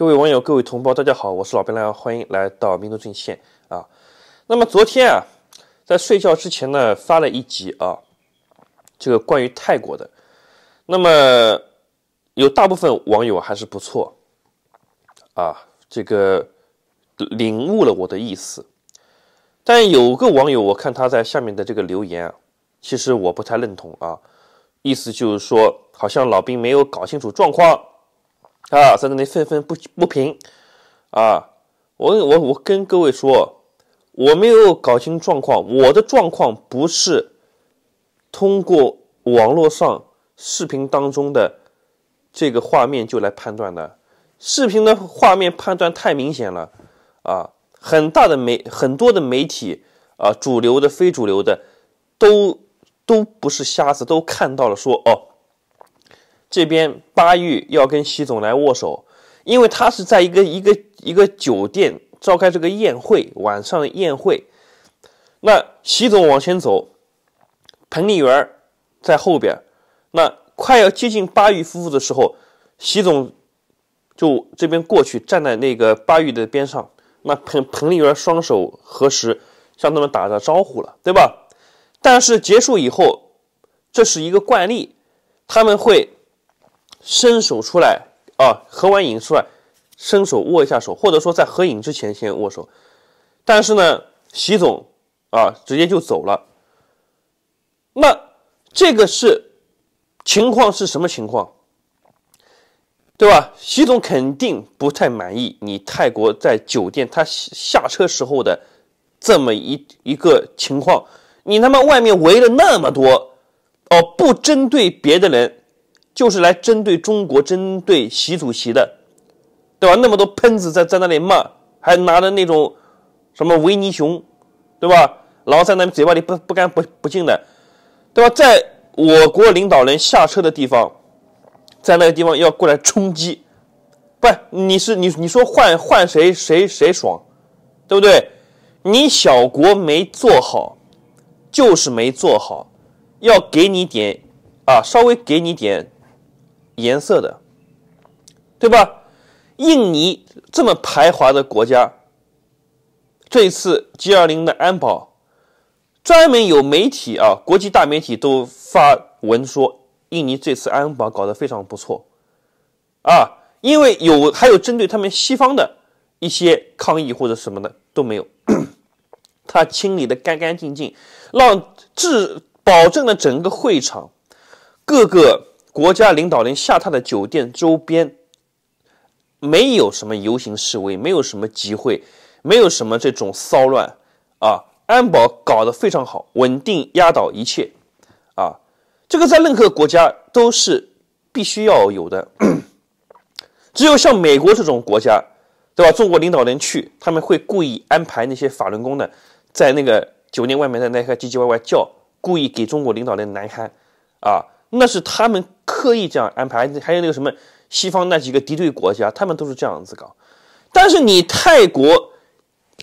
各位网友，各位同胞，大家好，我是老兵啦，欢迎来到民族阵线啊。那么昨天啊，在睡觉之前呢，发了一集啊，这个关于泰国的。那么有大部分网友还是不错啊，这个领悟了我的意思。但有个网友，我看他在下面的这个留言啊，其实我不太认同啊，意思就是说，好像老兵没有搞清楚状况。啊，在那里愤愤不不平，啊，我我我跟各位说，我没有搞清状况，我的状况不是通过网络上视频当中的这个画面就来判断的，视频的画面判断太明显了，啊，很大的媒很多的媒体啊，主流的、非主流的，都都不是瞎子，都看到了，说哦。这边巴玉要跟习总来握手，因为他是在一个一个一个酒店召开这个宴会，晚上的宴会。那习总往前走，彭丽媛在后边。那快要接近巴玉夫妇的时候，习总就这边过去站在那个巴玉的边上。那彭彭丽媛双手合十，向他们打着招呼了，对吧？但是结束以后，这是一个惯例，他们会。伸手出来，啊，合完影出来，伸手握一下手，或者说在合影之前先握手。但是呢，习总啊，直接就走了。那这个是情况是什么情况？对吧？习总肯定不太满意你泰国在酒店他下车时候的这么一一个情况，你他妈外面围了那么多，哦，不针对别的人。就是来针对中国、针对习主席的，对吧？那么多喷子在在那里骂，还拿着那种什么维尼熊，对吧？然后在那边嘴巴里不不干不不净的，对吧？在我国领导人下车的地方，在那个地方要过来冲击，不是？你是你你说换换谁谁谁爽，对不对？你小国没做好，就是没做好，要给你点啊，稍微给你点。颜色的，对吧？印尼这么排华的国家，这一次 G 二零的安保，专门有媒体啊，国际大媒体都发文说，印尼这次安保搞得非常不错，啊，因为有还有针对他们西方的一些抗议或者什么的都没有，他清理的干干净净，让至保证了整个会场各个。国家领导人下榻的酒店周边，没有什么游行示威，没有什么集会，没有什么这种骚乱，啊，安保搞得非常好，稳定压倒一切，啊，这个在任何国家都是必须要有的。只有像美国这种国家，对吧？中国领导人去，他们会故意安排那些法轮功的在那个酒店外面的那块唧唧歪歪叫，故意给中国领导人难堪，啊，那是他们。刻意这样安排，还有那个什么西方那几个敌对国家，他们都是这样子搞。但是你泰国，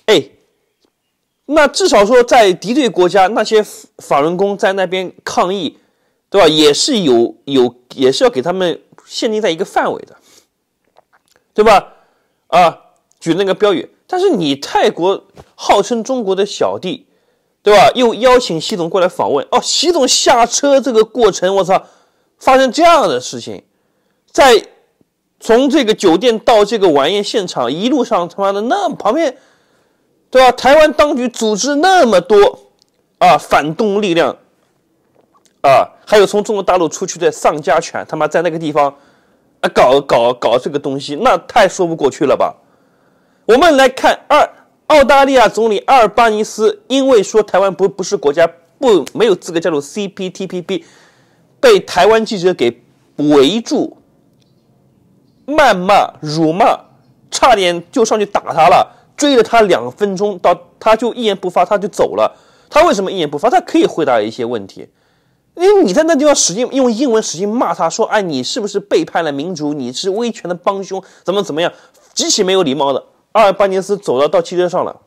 哎，那至少说在敌对国家那些法轮功在那边抗议，对吧？也是有有，也是要给他们限定在一个范围的，对吧？啊，举那个标语。但是你泰国号称中国的小弟，对吧？又邀请习总过来访问。哦，习总下车这个过程，我操！发生这样的事情，在从这个酒店到这个晚宴现场一路上，他妈的那旁边对吧？台湾当局组织那么多啊反动力量啊，还有从中国大陆出去的丧家犬，他妈在那个地方啊搞搞搞这个东西，那太说不过去了吧？我们来看二澳大利亚总理阿尔巴尼斯，因为说台湾不不是国家，不没有资格加入 CPTPP。被台湾记者给围住，谩骂、辱骂，差点就上去打他了，追了他两分钟，到他就一言不发，他就走了。他为什么一言不发？他可以回答一些问题。因为你在那地方使劲用英文使劲骂他，说：“哎，你是不是背叛了民主？你是威权的帮凶？怎么怎么样？”极其没有礼貌的。阿尔巴尼斯走到到汽车上了，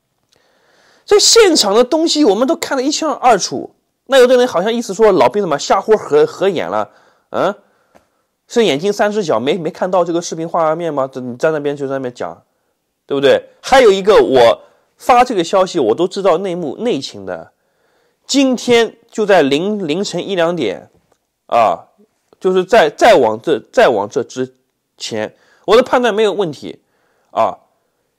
所以现场的东西我们都看得一清二楚。那有的人好像意思说老兵怎么瞎乎合合眼了，嗯，是眼睛三只脚没没看到这个视频画面吗？你在那边就在那边讲，对不对？还有一个我发这个消息，我都知道内幕内情的。今天就在凌凌晨一两点，啊，就是在再往这再往这之前，我的判断没有问题，啊，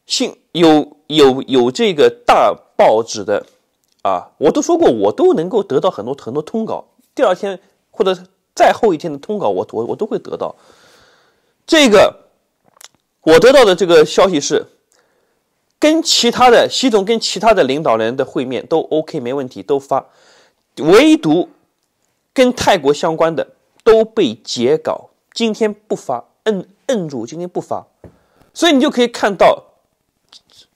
信有有有这个大报纸的。啊！我都说过，我都能够得到很多很多通稿，第二天或者再后一天的通稿，我我我都会得到。这个我得到的这个消息是，跟其他的习总跟其他的领导人的会面都 OK 没问题，都发，唯独跟泰国相关的都被截稿，今天不发，摁摁住，今天不发。所以你就可以看到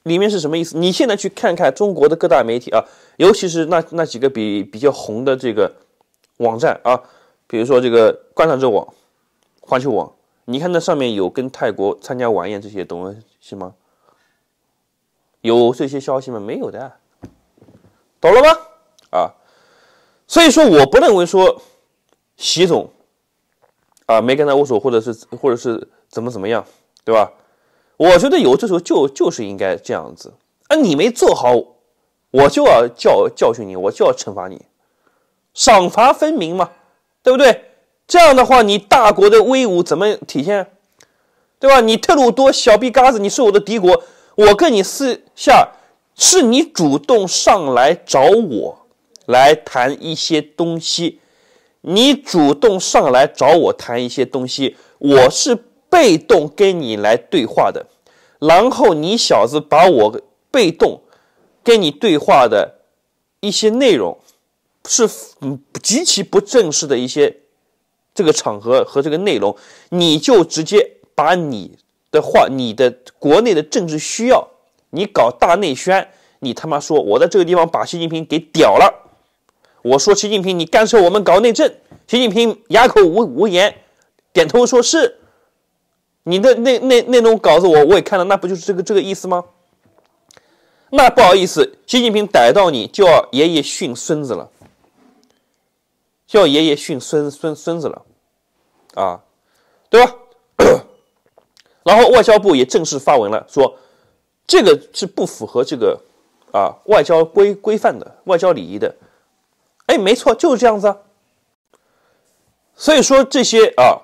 里面是什么意思。你现在去看看中国的各大媒体啊。尤其是那那几个比比较红的这个网站啊，比如说这个观察者网、环球网，你看那上面有跟泰国参加晚宴这些东西吗？有这些消息吗？没有的，懂了吗？啊，所以说我不认为说习总啊没跟他握手，或者是或者是怎么怎么样，对吧？我觉得有这时候就就是应该这样子啊，你没做好。我就要教教训你，我就要惩罚你，赏罚分明嘛，对不对？这样的话，你大国的威武怎么体现？对吧？你特鲁多小逼嘎子，你是我的敌国，我跟你私下是你主动上来找我来谈一些东西，你主动上来找我谈一些东西，我是被动跟你来对话的，然后你小子把我被动。跟你对话的一些内容是极其不正式的一些这个场合和这个内容，你就直接把你的话、你的国内的政治需要，你搞大内宣，你他妈说我在这个地方把习近平给屌了，我说习近平你干涉我们搞内政，习近平哑口无无言，点头说是，你的那那那种稿子我我也看了，那不就是这个这个意思吗？那不好意思，习近平逮到你，就要爷爷训孙子了，叫爷爷训孙孙孙子了，啊，对吧？然后外交部也正式发文了，说这个是不符合这个啊外交规规范的、外交礼仪的。哎，没错，就是这样子。啊。所以说这些啊，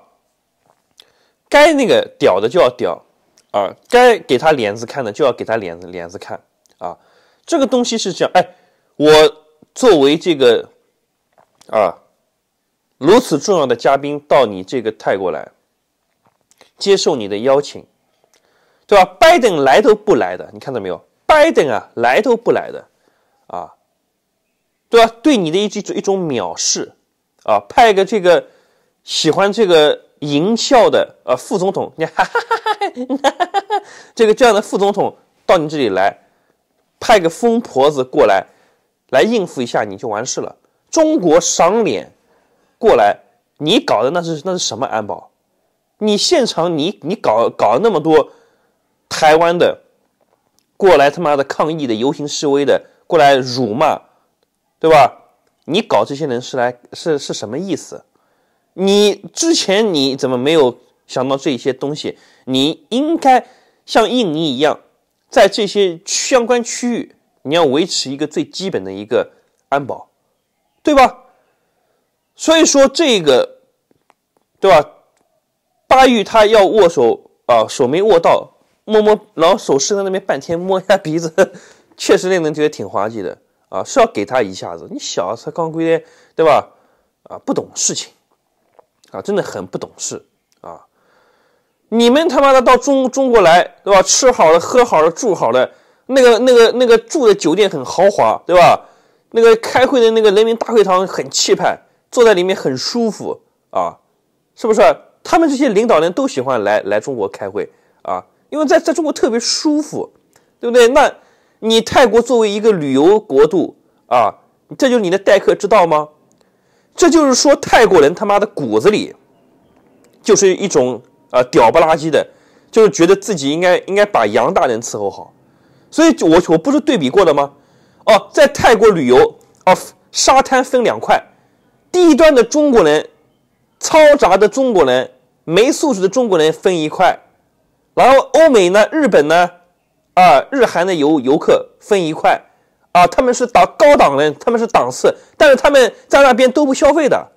该那个屌的就要屌啊，该给他脸子看的就要给他脸子脸子看。啊，这个东西是这样。哎，我作为这个啊如此重要的嘉宾到你这个泰国来接受你的邀请，对吧？拜登来都不来的，你看到没有？拜登啊来都不来的，啊，对吧？对你的一种一种藐视啊，派个这个喜欢这个淫笑的呃副总统，你这个这样的副总统到你这里来。派个疯婆子过来，来应付一下你就完事了。中国赏脸，过来，你搞的那是那是什么安保？你现场你你搞搞那么多台湾的过来他妈的抗议的游行示威的过来辱骂，对吧？你搞这些人是来是是什么意思？你之前你怎么没有想到这些东西？你应该像印尼一样。在这些相关区域，你要维持一个最基本的一个安保，对吧？所以说这个，对吧？巴育他要握手啊，手没握到，摸摸，然后手伸在那边半天摸一下鼻子，确实那人觉得挺滑稽的啊，是要给他一下子，你小子才刚归来，对吧？啊，不懂事情，啊，真的很不懂事啊。你们他妈的到中中国来，对吧？吃好了，喝好了，住好了，那个、那个、那个住的酒店很豪华，对吧？那个开会的那个人民大会堂很气派，坐在里面很舒服啊，是不是？他们这些领导人都喜欢来来中国开会啊，因为在在中国特别舒服，对不对？那你泰国作为一个旅游国度啊，这就是你的待客之道吗？这就是说泰国人他妈的骨子里就是一种。啊，屌不拉几的，就是觉得自己应该应该把杨大人伺候好，所以，我我不是对比过的吗？哦，在泰国旅游，哦，沙滩分两块，低端的中国人、嘈杂的中国人、没素质的中国人分一块，然后欧美呢、日本呢，啊，日韩的游游客分一块，啊，他们是档高档人，他们是档次，但是他们在那边都不消费的，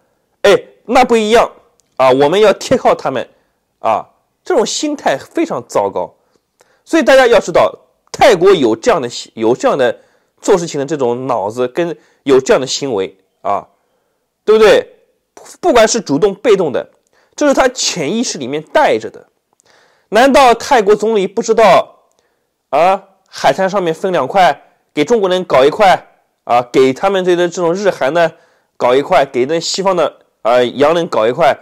哎，那不一样啊，我们要贴靠他们。啊，这种心态非常糟糕，所以大家要知道，泰国有这样的、有这样的做事情的这种脑子，跟有这样的行为啊，对不对？不管是主动被动的，这是他潜意识里面带着的。难道泰国总理不知道啊？海滩上面分两块，给中国人搞一块啊，给他们这的这种日韩呢搞一块，给那西方的啊洋人搞一块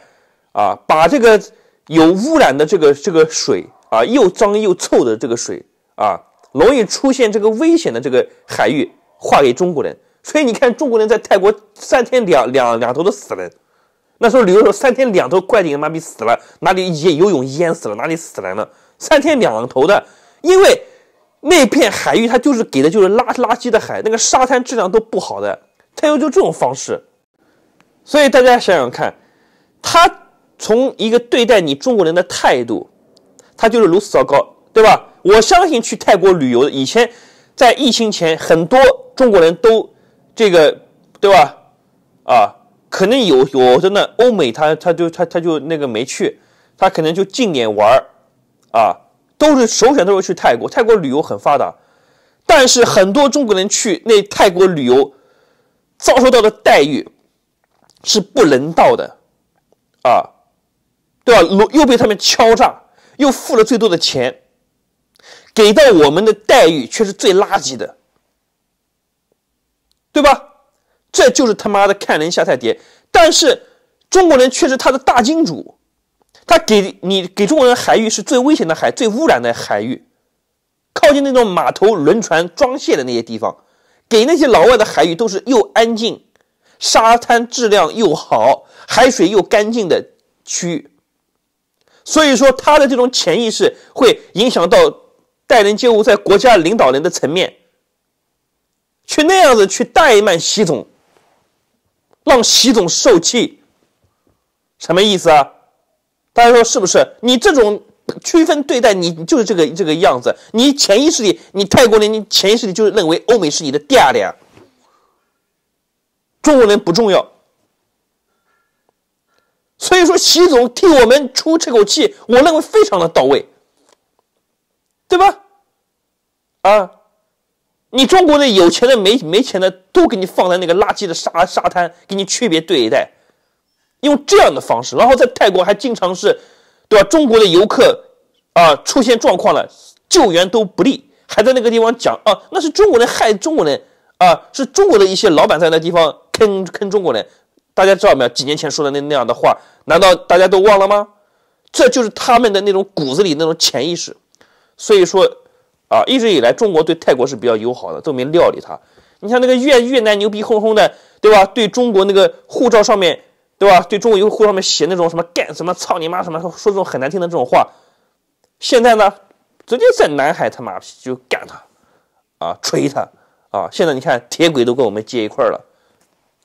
啊，把这个。有污染的这个这个水啊，又脏又臭的这个水啊，容易出现这个危险的这个海域划给中国人，所以你看中国人在泰国三天两两两头都死人，那时候旅游时候三天两头怪点妈逼死了，哪里野游泳淹死了，哪里死人了，三天两头的，因为那片海域它就是给的就是垃垃圾的海，那个沙滩质量都不好的，它又就这种方式，所以大家想想看，它从一个对待你中国人的态度，他就是如此糟糕，对吧？我相信去泰国旅游的，以前在疫情前，很多中国人都这个，对吧？啊，可能有有的呢，欧美，他他就他他就那个没去，他可能就近点玩儿，啊，都是首选都是去泰国，泰国旅游很发达，但是很多中国人去那泰国旅游，遭受到的待遇是不人道的，啊。对吧？又被他们敲诈，又付了最多的钱，给到我们的待遇却是最垃圾的，对吧？这就是他妈的看人下菜碟。但是中国人却是他的大金主，他给你给中国人海域是最危险的海、最污染的海域，靠近那种码头、轮船装卸的那些地方，给那些老外的海域都是又安静、沙滩质量又好、海水又干净的区域。所以说，他的这种潜意识会影响到待人接物，在国家领导人的层面，去那样子去怠慢习总，让习总受气，什么意思啊？大家说是不是？你这种区分对待，你就是这个这个样子。你潜意识里，你泰国人，你潜意识里就是认为欧美是你的第二点，中国人不重要。所以说，习总替我们出这口气，我认为非常的到位，对吧？啊，你中国的有钱的、没没钱的，都给你放在那个垃圾的沙沙滩，给你区别对待，用这样的方式。然后在泰国还经常是，对吧？中国的游客啊，出现状况了，救援都不利，还在那个地方讲啊，那是中国人害中国人啊，是中国的一些老板在那地方坑坑中国人。大家知道没有？几年前说的那那样的话，难道大家都忘了吗？这就是他们的那种骨子里那种潜意识。所以说，啊，一直以来中国对泰国是比较友好的，都没料理他。你像那个越越南牛逼哄哄的，对吧？对中国那个护照上面对吧？对中国游客护照上面写那种什么干什么操你妈什么，说这种很难听的这种话。现在呢，直接在南海他妈就干他，啊，锤他啊！现在你看铁轨都跟我们接一块儿了。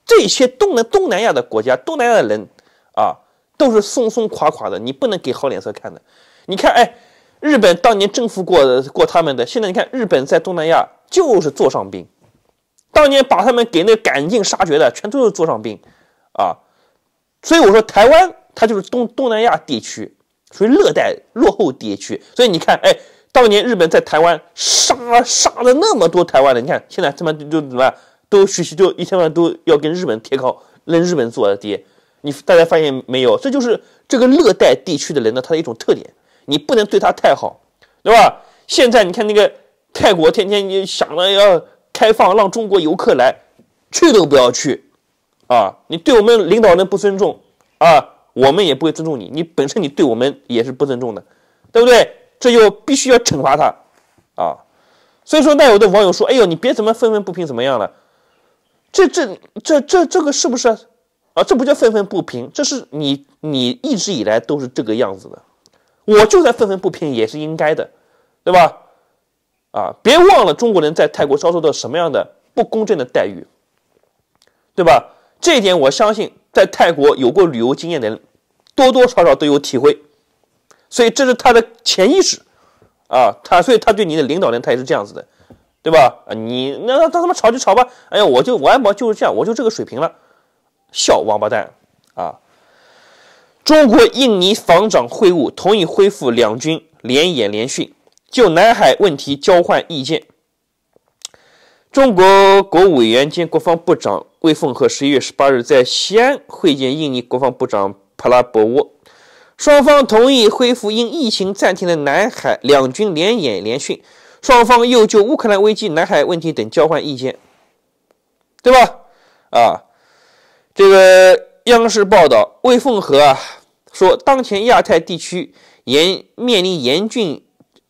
这些东南东南亚的国家，东南亚的人，啊，都是松松垮垮的，你不能给好脸色看的。你看，哎，日本当年征服过过他们的，现在你看，日本在东南亚就是座上宾。当年把他们给那赶尽杀绝的，全都是座上宾，啊。所以我说，台湾它就是东东南亚地区，属于热带落后地区。所以你看，哎，当年日本在台湾杀杀了那么多台湾的，你看现在他妈就怎么都学习就一千万都要跟日本贴靠，认日本做爹。你大家发现没有？这就是这个热带地区的人呢，他的一种特点。你不能对他太好，对吧？现在你看那个泰国，天天你想了要开放，让中国游客来，去都不要去，啊！你对我们领导人不尊重啊，我们也不会尊重你。你本身你对我们也是不尊重的，对不对？这就必须要惩罚他，啊！所以说，那有的网友说：“哎呦，你别怎么愤愤不平，怎么样了？”这这这这这个是不是啊？这不叫愤愤不平，这是你你一直以来都是这个样子的，我就算愤愤不平也是应该的，对吧？啊，别忘了中国人在泰国遭受到什么样的不公正的待遇，对吧？这一点我相信在泰国有过旅游经验的人多多少少都有体会，所以这是他的潜意识，啊，他所以他对你的领导人他也是这样子的。对吧？啊，你那那他们吵就吵吧。哎呀，我就我安保就是这样，我就这个水平了，笑王八蛋啊！中国印尼防长会晤，同意恢复两军联演联训，就南海问题交换意见。中国国务委员兼国防部长魏凤和十一月十八日在西安会见印尼国防部长帕拉博沃，双方同意恢复因疫情暂停的南海两军联演联训。双方又就乌克兰危机、南海问题等交换意见，对吧？啊，这个央视报道，魏凤和啊说，当前亚太地区严面临严峻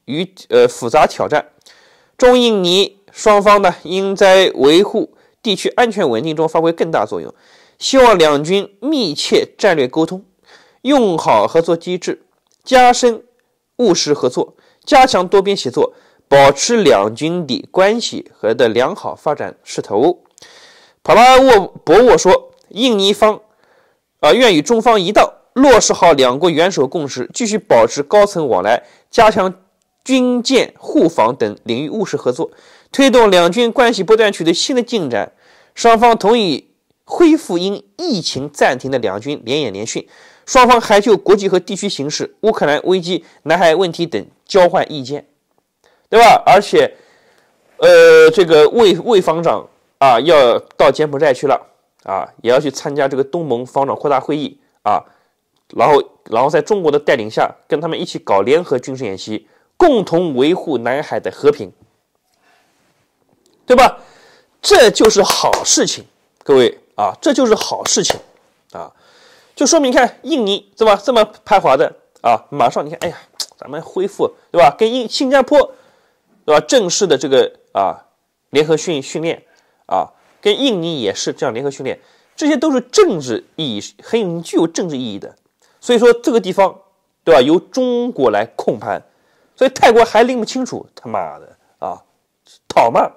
与呃复杂挑战，中印尼双方呢应在维护地区安全稳定中发挥更大作用。希望两军密切战略沟通，用好合作机制，加深务实合作，加强多边协作。保持两军的关系和的良好发展势头，帕拉沃博沃说：“印尼方啊愿与中方一道落实好两国元首共识，继续保持高层往来，加强军舰互访等领域务实合作，推动两军关系不断取得新的进展。”双方同意恢复因疫情暂停的两军联演联训。双方还就国际和地区形势、乌克兰危机、南海问题等交换意见。对吧？而且，呃，这个魏魏方长啊，要到柬埔寨去了啊，也要去参加这个东盟防长扩大会议啊，然后，然后在中国的带领下，跟他们一起搞联合军事演习，共同维护南海的和平，对吧？这就是好事情，各位啊，这就是好事情啊，就说明看印尼对吧？这么排华的啊，马上你看，哎呀，咱们恢复对吧？跟印新加坡。对吧？正式的这个啊，联合训训练啊，跟印尼也是这样联合训练，这些都是政治意义，很具有政治意义的。所以说，这个地方对吧，由中国来控盘，所以泰国还拎不清楚他妈的啊，讨骂。